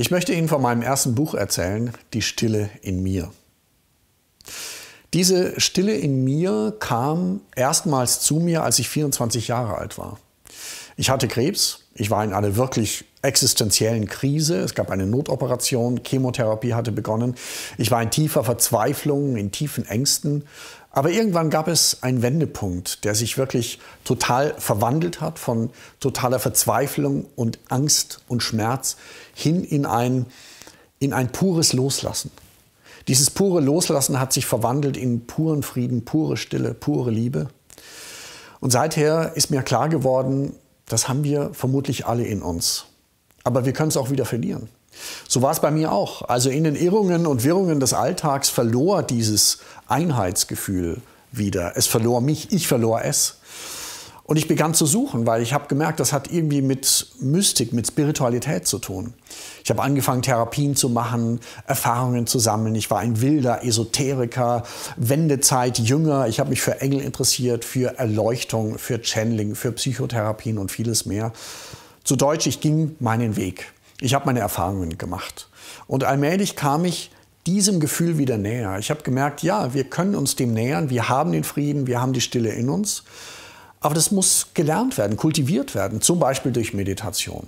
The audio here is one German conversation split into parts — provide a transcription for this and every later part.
Ich möchte Ihnen von meinem ersten Buch erzählen, Die Stille in mir. Diese Stille in mir kam erstmals zu mir, als ich 24 Jahre alt war. Ich hatte Krebs. Ich war in einer wirklich existenziellen Krise. Es gab eine Notoperation. Chemotherapie hatte begonnen. Ich war in tiefer Verzweiflung, in tiefen Ängsten. Aber irgendwann gab es einen Wendepunkt, der sich wirklich total verwandelt hat von totaler Verzweiflung und Angst und Schmerz hin in ein, in ein pures Loslassen. Dieses pure Loslassen hat sich verwandelt in puren Frieden, pure Stille, pure Liebe. Und seither ist mir klar geworden, das haben wir vermutlich alle in uns. Aber wir können es auch wieder verlieren. So war es bei mir auch. Also in den Irrungen und Wirrungen des Alltags verlor dieses Einheitsgefühl wieder. Es verlor mich, ich verlor es. Und ich begann zu suchen, weil ich habe gemerkt, das hat irgendwie mit Mystik, mit Spiritualität zu tun. Ich habe angefangen, Therapien zu machen, Erfahrungen zu sammeln. Ich war ein wilder Esoteriker, Wendezeit, Jünger. Ich habe mich für Engel interessiert, für Erleuchtung, für Channeling, für Psychotherapien und vieles mehr. Zu Deutsch, ich ging meinen Weg. Ich habe meine Erfahrungen gemacht. Und allmählich kam ich diesem Gefühl wieder näher. Ich habe gemerkt, ja, wir können uns dem nähern, wir haben den Frieden, wir haben die Stille in uns. Aber das muss gelernt werden, kultiviert werden, zum Beispiel durch Meditation.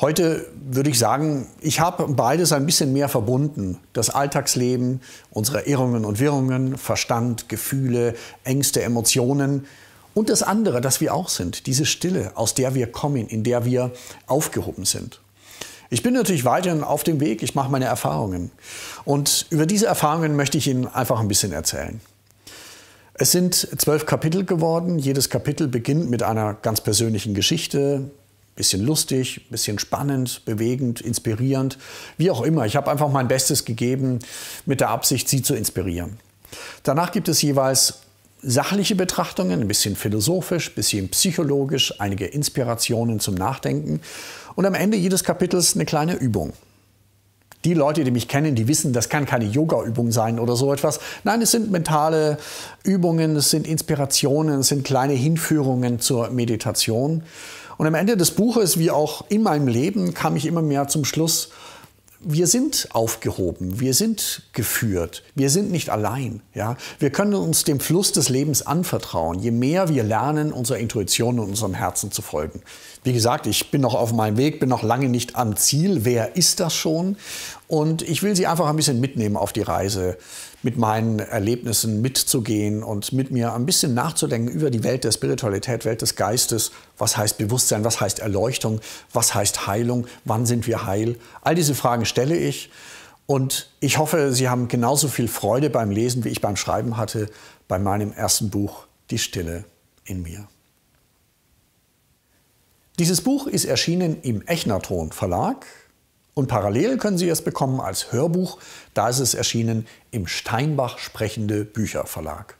Heute würde ich sagen, ich habe beides ein bisschen mehr verbunden. Das Alltagsleben, unsere Irrungen und Wirrungen, Verstand, Gefühle, Ängste, Emotionen und das andere, das wir auch sind, diese Stille, aus der wir kommen, in der wir aufgehoben sind. Ich bin natürlich weiterhin auf dem Weg, ich mache meine Erfahrungen. Und über diese Erfahrungen möchte ich Ihnen einfach ein bisschen erzählen. Es sind zwölf Kapitel geworden. Jedes Kapitel beginnt mit einer ganz persönlichen Geschichte. Bisschen lustig, bisschen spannend, bewegend, inspirierend, wie auch immer. Ich habe einfach mein Bestes gegeben mit der Absicht, Sie zu inspirieren. Danach gibt es jeweils sachliche Betrachtungen, ein bisschen philosophisch, ein bisschen psychologisch, einige Inspirationen zum Nachdenken und am Ende jedes Kapitels eine kleine Übung die Leute, die mich kennen, die wissen, das kann keine Yoga-Übung sein oder so etwas. Nein, es sind mentale Übungen, es sind Inspirationen, es sind kleine Hinführungen zur Meditation. Und am Ende des Buches, wie auch in meinem Leben, kam ich immer mehr zum Schluss, wir sind aufgehoben, wir sind geführt, wir sind nicht allein. Ja? Wir können uns dem Fluss des Lebens anvertrauen, je mehr wir lernen, unserer Intuition und unserem Herzen zu folgen. Wie gesagt, ich bin noch auf meinem Weg, bin noch lange nicht am Ziel. Wer ist das schon? Und ich will Sie einfach ein bisschen mitnehmen auf die Reise mit meinen Erlebnissen mitzugehen und mit mir ein bisschen nachzudenken über die Welt der Spiritualität, Welt des Geistes. Was heißt Bewusstsein? Was heißt Erleuchtung? Was heißt Heilung? Wann sind wir heil? All diese Fragen stelle ich. Und ich hoffe, Sie haben genauso viel Freude beim Lesen, wie ich beim Schreiben hatte, bei meinem ersten Buch Die Stille in mir. Dieses Buch ist erschienen im Echnaton Verlag und parallel können Sie es bekommen als Hörbuch. Da ist es erschienen im Steinbach Sprechende Bücher Verlag.